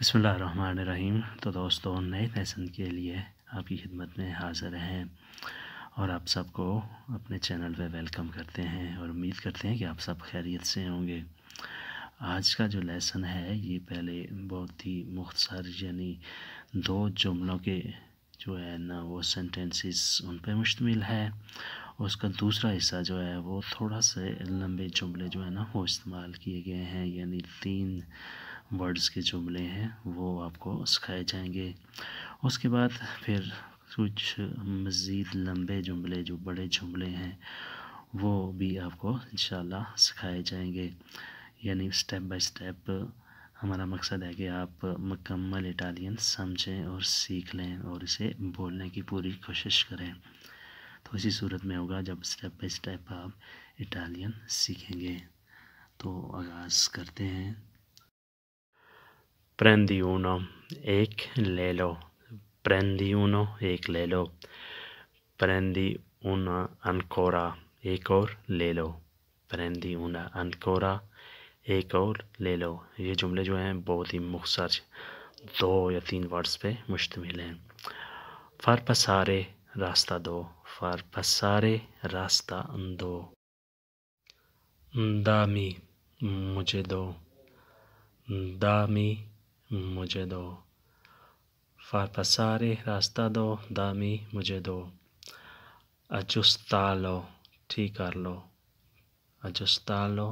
بسم اللہ الرحمن الرحیم تو دوستوں نئے لیسن کے لیے آپ کی خدمت میں حاضر ہیں اور آپ سب کو اپنے چینل پہ ویلکم کرتے ہیں اور امید کرتے ہیں کہ آپ سب خیریت سے ہوں گے آج کا جو لیسن ہے یہ پہلے بہت ہی مختصر یعنی دو جملوں کے جو ہے نا وہ سینٹینسز ان پہ مشتمل ہے اس کا دوسرا حصہ جو ہے وہ تھوڑا سے لمبے جملے جو ہے نا وہ استعمال کیے گئے ہیں یعنی تین ورڈز کے جملے ہیں وہ آپ کو سکھائے جائیں گے اس کے بعد پھر کچھ مزید لمبے جملے جو بڑے جملے ہیں وہ بھی آپ کو انشاءاللہ سکھائے جائیں گے یعنی سٹیپ بائی سٹیپ ہمارا مقصد ہے کہ آپ مکمل اٹالین سمجھیں اور سیکھ لیں اور اسے بولنے کی پوری کوشش کریں تو اسی صورت میں ہوگا جب سٹیپ بائی سٹیپ آپ اٹالین سیکھیں گے تو آغاز کرتے ہیں prendi uno, ek lelo, prendi uno, ek lelo, prendi una ancora, ekor lelo, prendi una ancora, لو پرندی ایک اور لے لو یہ جملے جو ہیں بہت ہی مختر دو یا تین ورڈز پہ مشتمل ہیں فر پسارے راستہ دو فرپ پسارے راستہ دو دامی مجھے دو دامی مجھے دو فرپسارے راستہ دو دامی مجھے دو اجستا لو ٹھیک کر لو اجستا لو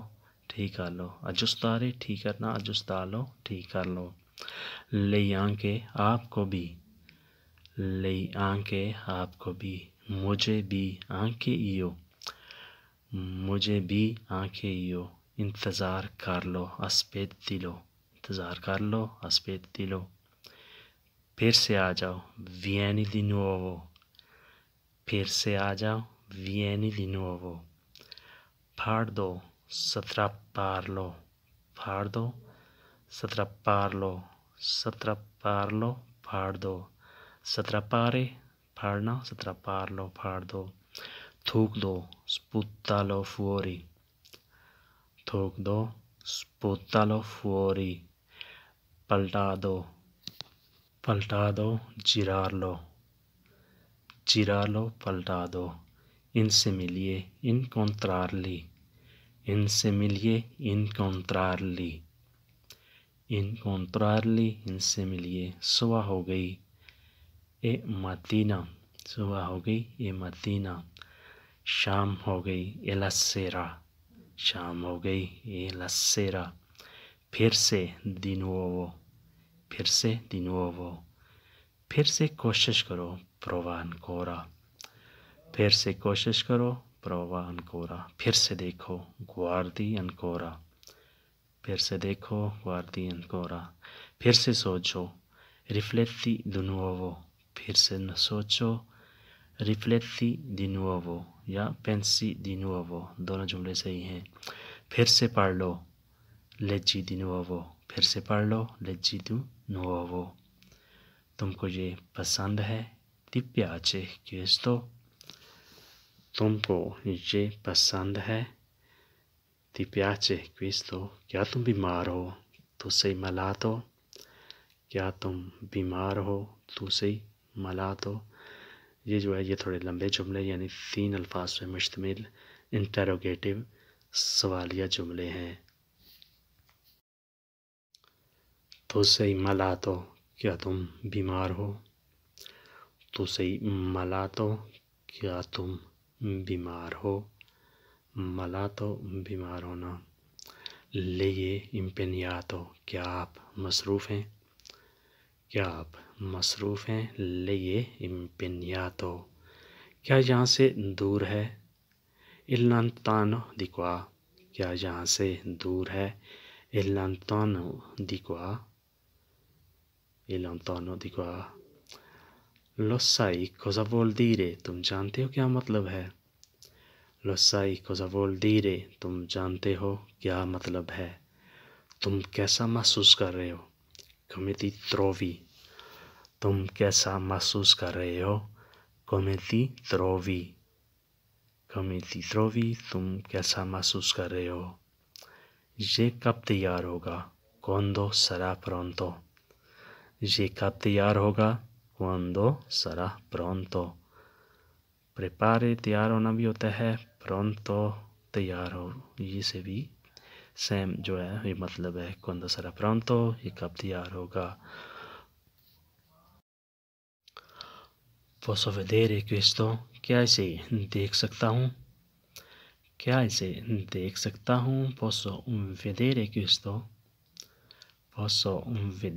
ٹھیک کر لو اجستا رے ٹھیک کرنا اجستا لو ٹھیک کر لو لے آنکھے آپ کو بھی لے آنکھے آپ کو بھی مجھے بھی آنکھیں یو مجھے بھی آنکھیں ایو انتظار کر لو اسپید دلو انتظار کر لو ہسپیت دے لو پھر سے آ جاؤ دی لینو پھر سے آ جاؤ دی لینو پھاڑ دو سترہ پار لو پھاڑ دو سترہ پار لو سترہ پار لو پھاڑ دو سترہ پارے پھاڑنا سترہ پار لو پھاڑ دو تھوک دو سپوتا لو فوری تھوک دو سپوتا لو فوری پلٹا دو پلٹا دو جرار لو جرا لو پلٹا دو ان سے ملیے ان کونترار لی ان سے ملیے ان کونترار لی ان کونترار لی ان سے ملیے صبح ہو گئی اے مدینہ صبح ہو گئی اے مدینہ شام ہو گئی اے لسیرا شام ہو گئی اے لسیرا پھر سے دن وو پھر سے دن وو پھر سے کوشش کرو پروا انکورہ پھر سے کوشش کرو پروا انکورہ پھر سے دیکھو گوارتی انکورا پھر سے دیکھو گوارتی انقورا پھر سے سوچو ریفلیتی دنو پھر سے سوچو ریفلیتی دنو یا پینسی دنوو دونوں جملے صحیح ہیں پھر سے پڑھ لو لجی دو پھر سے پڑھ لو لجی تو نوا تم کو یہ پسند ہے دیپیا چہ کیس تم کو یہ پسند ہے دیپیا چہ کیس کیا تم بیمار ہو تو سہی ملا تو کیا تم بیمار ہو تو سے ملا تو یہ جو ہے یہ تھوڑے لمبے جملے یعنی تین الفاظ سے مشتمل انٹروگیٹیو سوالیہ جملے ہیں تو سی ملا تو کیا تم بیمار ہو تو سی ملا تو کیا تم بیمار ہو ملا تو بیمار ہونا لیے امپنیا تو کیا آپ مصروف ہیں کیا آپ مصروف ہیں لیے امپنیا تو کیا یہاں سے دور ہے الانتانو تان دکھوا کیا یہاں سے دور ہے الانتانو تان دکھوا لو دکھوا لسائی کو ضبول دیرے تم جانتے ہو کیا مطلب ہے لثائی کو ضبول دیرے تم جانتے ہو کیا مطلب ہے تم کیسا محسوس کر رہے ہو کمیتی تروی تم کیسا محسوس کر رہے ہو کمیتی تروی کمیتی دروی تم کیسا محسوس کر رہے ہو یہ کب تیار ہوگا کون دو سرا پرنتو یہ کب تیار ہوگا دو سرا پرونتوں پارے تیار ہونا بھی ہوتا ہے پرون تو تیار ہو جسے بھی سیم جو ہے مطلب ہے تو یہ کب تیار ہوگا پوسو ودیرو کیا اسے دیکھ سکتا ہوں کیا اسے دیکھ سکتا ہوں پوسو ودھیرے کی استو سو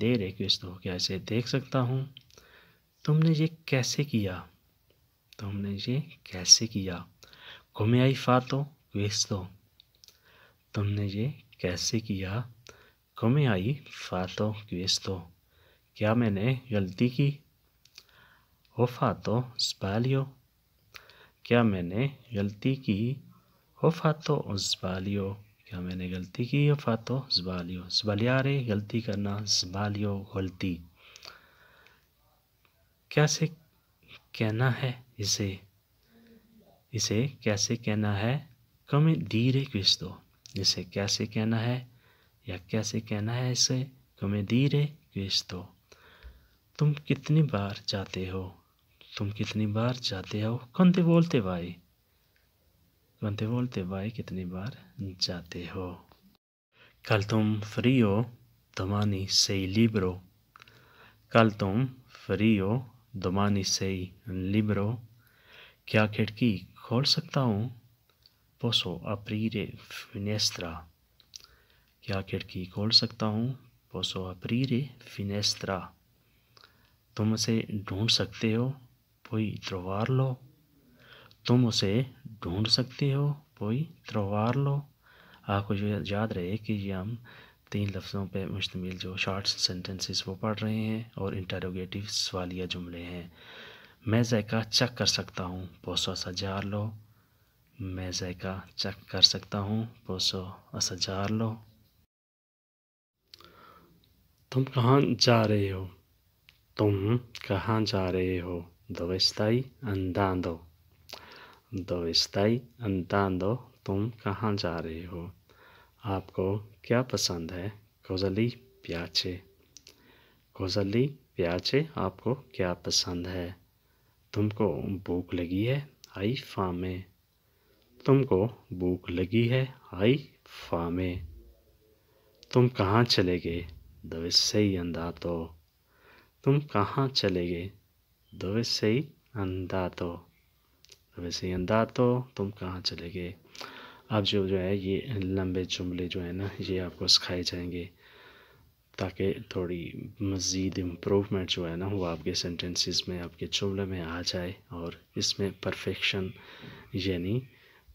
دیر کی کیا اسے دیکھ سکتا ہوں تم نے یہ کیسے کیا تم نے یہ کیسے کیا گمیں آئی فاتو کی تم نے یہ کیسے کیا کم آئی فاتو کی کیا میں نے غلطی کی ہو فاتو اسبالیو کیا میں نے غلطی کی ہو فاتو اسبالیو کیا میں نے غلطی کی یا فاتو زبالیو زبالیارے غلطی کرنا زبالیو غلطی کیسے کہنا ہے اسے اسے کیسے کہنا ہے کمی دیرے کیش اسے کیسے کہنا ہے یا کیسے کہنا ہے اسے کمی دیرے کیش تم کتنی بار جاتے ہو تم کتنی بار جاتے ہو کندے بولتے بھائی بنتے بولتے بھائی کتنی بار جاتے ہو کل تم فری ہو دمانی سی لیبرو کل تم فری ہو دمانی سی لیبرو کیا کھڑکی کھول سکتا ہوں پوسو اپریرے فینیسترا کیا کھڑکی کھول سکتا ہوں پوسو اپریرے فینیسترا تم اسے ڈھونڈ سکتے ہو کوئی تروار لو تم اسے ڈھونڈ سکتے ہو کوئی تروار لو آپ کو یاد رہے کہ یہ ہم تین لفظوں پہ مشتمل جو شارٹ سینٹنسز وہ پڑھ رہے ہیں اور انٹروگیٹیو سوالیہ جملے ہیں میں ذائقہ چک کر سکتا ہوں پوسو سجار لو میں ذائقہ چک کر سکتا ہوں پوسو اس لو تم کہاں جا رہے ہو تم کہاں جا رہے ہو دوستائی اندان دو دو انتاندو تم کہاں جا رہے ہو آپ کو کیا پسند ہے کوزلی پیاچے کوزلی پیاچے آپ کو کیا پسند ہے تم کو بھوک لگی ہے آئی فامے تم کو بھوک لگی ہے آئی فامے تم کہاں چلے گے دوستی اندا تو تم کہاں چلے گے دوسری اندا تو ویسے انداز تو تم کہاں چلے گئے اب جو جو ہے یہ لمبے جملے جو ہے نا یہ آپ کو سکھائے جائیں گے تاکہ تھوڑی مزید امپروومنٹ جو ہے نا وہ آپ کے سینٹینسز میں آپ کے جملے میں آ جائے اور اس میں پرفیکشن یعنی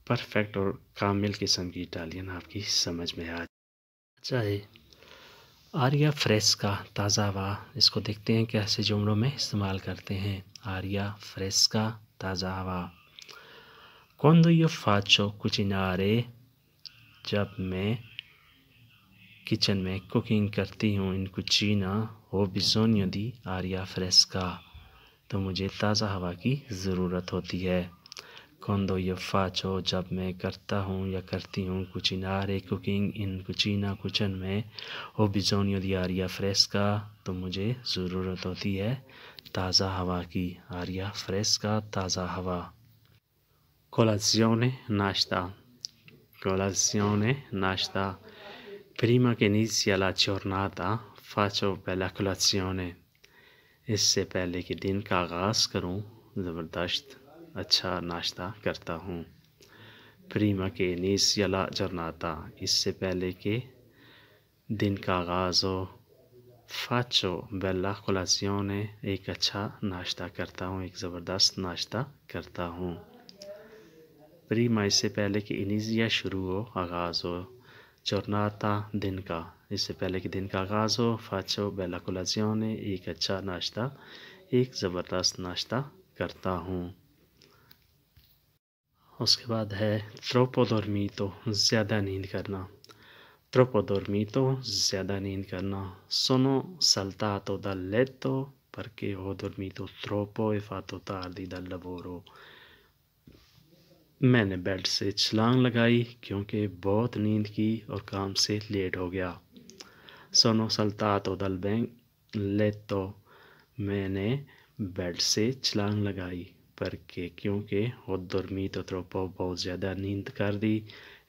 پرفیکٹ اور کامل قسم کی اٹالین آپ کی سمجھ میں آ جائے اچھا آریہ فریس کا تازہ ہوا اس کو دیکھتے ہیں کیسے جملوں میں استعمال کرتے ہیں آریہ فریس کا تازہ ہوا Quando io faccio cucinare انعارے جب میں کچن میں کوکنگ کرتی ہوں ان کو چینا ہو بزون دی آریہ فریس تو مجھے تازہ ہوا کی ضرورت ہوتی ہے کون یو فاچو جب میں کرتا ہوں یا کرتی ہوں کچھ کوکنگ ان کچینا کچن میں ہو بزون دی آریا فریسکا تو مجھے ضرورت ہوتی ہے تازہ ہوا کی آریا فریسکا تازہ ہوا خلاثیوں نے ناشتہ خلاثیوں نے ناشتہ پریمہ کے نیز الا جرناتا فچ و بلا خلاثیوں نے اس سے پہلے کے دن کا آغاز کروں زبردست اچھا ناشتہ کرتا ہوں پریما کے نیز الا جرناتا اس سے پہلے کے دن کا آغاز ہو فو بی خلاثیوں نے ایک اچھا ناشتہ کرتا ہوں ایک زبردست ناشتہ کرتا ہوں پری میں سے پہلے کہ انیزیا شروع ہو آغاز ہو چورناتا دن کا اس سے پہلے کہ دن کا آغاز ہو فاچو کولازیوں نے ایک اچھا ناشتہ ایک زبردست ناشتہ کرتا ہوں اس کے بعد ہے تروپو درمی تو زیادہ نیند کرنا تروپو درمی تو زیادہ نیند کرنا سنو سلتا تو دل لیتو پرکے ہو درمی تو تروپو افاتو تار دی دل لبورو میں نے بیڈ سے چھلانگ لگائی کیونکہ بہت نیند کی اور کام سے لیٹ ہو گیا سونو سلطات و دل بینگ لیتو میں نے بیڈ سے چھلانگ لگائی پر کہ کیونکہ وہ درمی تو تروپو بہت زیادہ نیند کر دی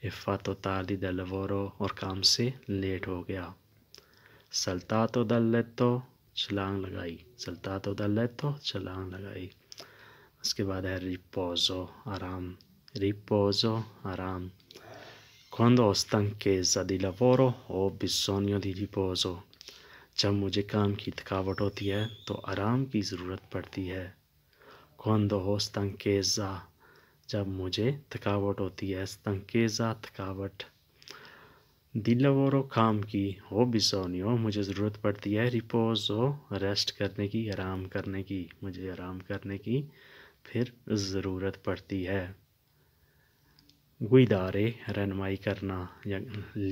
حفاظت و تالی دل وورو اور کام سے لیٹ ہو گیا سلطات و دل لت تو چھلانگ لگائی سلطات و دل لی تو چھلانگ لگائی اس کے بعد ہے ریپوزو آرام riposo, Aram. Quando ho stanchezza di lavoro ho bisogno di riposo جب مجھے کام کی تھکاوٹ ہوتی ہے تو آرام کی ضرورت پڑتی ہے کوندو ہو ستنکیزا جب مجھے تھکاوٹ ہوتی ہے ستنکیزا کیزا تھکاوٹ دل وو کام کی ہو بسونیو مجھے ضرورت پڑتی ہے رپوزو ریسٹ کرنے کی آرام کرنے کی مجھے آرام کرنے کی پھر ضرورت پڑتی ہے گویدارے رنمائی کرنا یا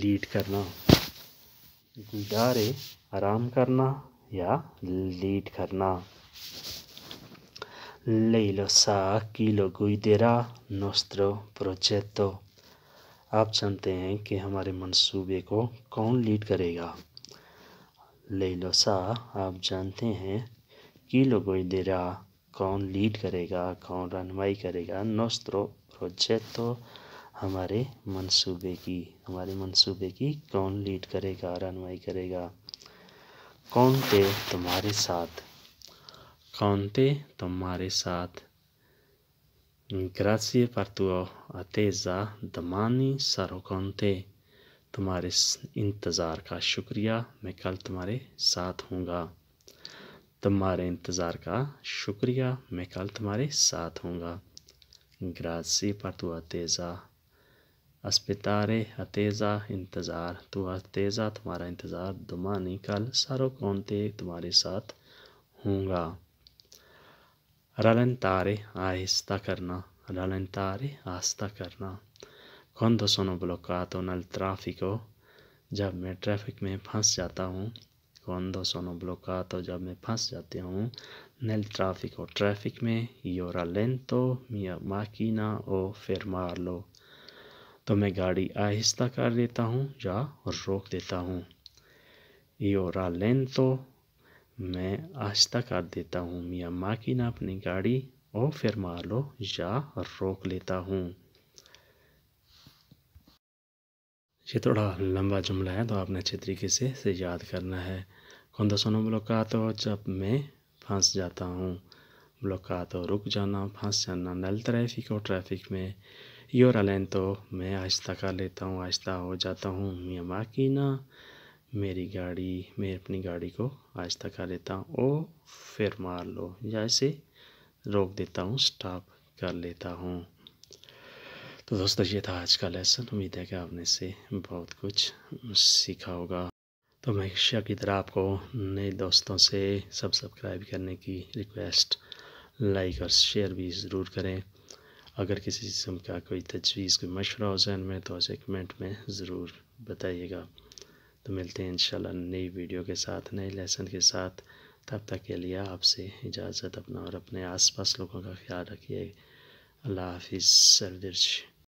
لیڈ کرنا گویدارے آرام کرنا یا لیڈ کرنا لو سا کی لو نوسترو پروچیتو پروجیتو آپ جانتے ہیں کہ ہمارے منصوبے کو کون لیڈ کرے گا لو سا آپ جانتے ہیں کی لو کون لیڈ کرے گا کون رنمائی کرے گا نوسترو پروجیتو ہمارے منصوبے کی ہمارے منصوبے کی کون لیڈ کرے گا رہنمائی کرے گا کون تھے تمہارے ساتھ کون تھے تمہارے ساتھ گراسی پر تو اتیضا دمانی سارو کون تھے تمہارے انتظار کا شکریہ میں کل تمہارے ساتھ ہوں گا تمہارے انتظار کا شکریہ میں کل تمہارے ساتھ ہوں گا گراسی پر تو اتیضا اسپتار ہتیزہ انتظار تو ہتیزہ تمہارا انتظار دمانی کل سارو کونتے تمہارے ساتھ ہوں گا رلن تارے آہستہ کرنا رلن تارے آہستہ کرنا کون دو سون بلوکات نل ٹرافکو جب میں ٹریفک میں پھنس جاتا ہوں کون دو سون بلوکات جب میں پھنس جاتے ہوں نل ٹرافک میں یورا لین میا ماکینہ او فرمارلو تو میں گاڑی آہستہ کر دیتا ہوں یا روک دیتا ہوں یورا لین تو میں آہستہ کر دیتا ہوں میاں ماں کی نہ اپنی گاڑی او پھر لو یا روک لیتا ہوں یہ تھوڑا لمبا جملہ ہے تو آپ نے اچھے طریقے سے اسے یاد کرنا ہے کون سنو بلوکاتو ملاقات ہو جب میں پھنس جاتا ہوں ملاقات ہو رک جانا پھنس جانا نل ٹریفک ہو ٹریفک میں یورا لین تو میں آہستہ کر لیتا ہوں آہستہ ہو جاتا ہوں میاں نا میری گاڑی میں اپنی گاڑی کو آہستہ کر لیتا ہوں او پھر مار لو یا ایسے روک دیتا ہوں سٹاپ کر لیتا ہوں تو دوستو یہ تھا آج کا لیسن امید ہے کہ آپ نے اسے بہت کچھ سیکھا ہوگا تو میں شاپ کی طرح آپ کو نئے دوستوں سے سبسکرائب کرنے کی ریکویسٹ لائک اور شیئر بھی ضرور کریں اگر کسی قسم کا کوئی تجویز کوئی مشورہ ہو ذہن میں تو اسے کمنٹ میں ضرور بتائیے گا تو ملتے ہیں انشاءاللہ نئی ویڈیو کے ساتھ نئے لیسن کے ساتھ تب تک کے لیے آپ سے اجازت اپنا اور اپنے آس پاس لوگوں کا خیال رکھیے اللہ حافظ سردرش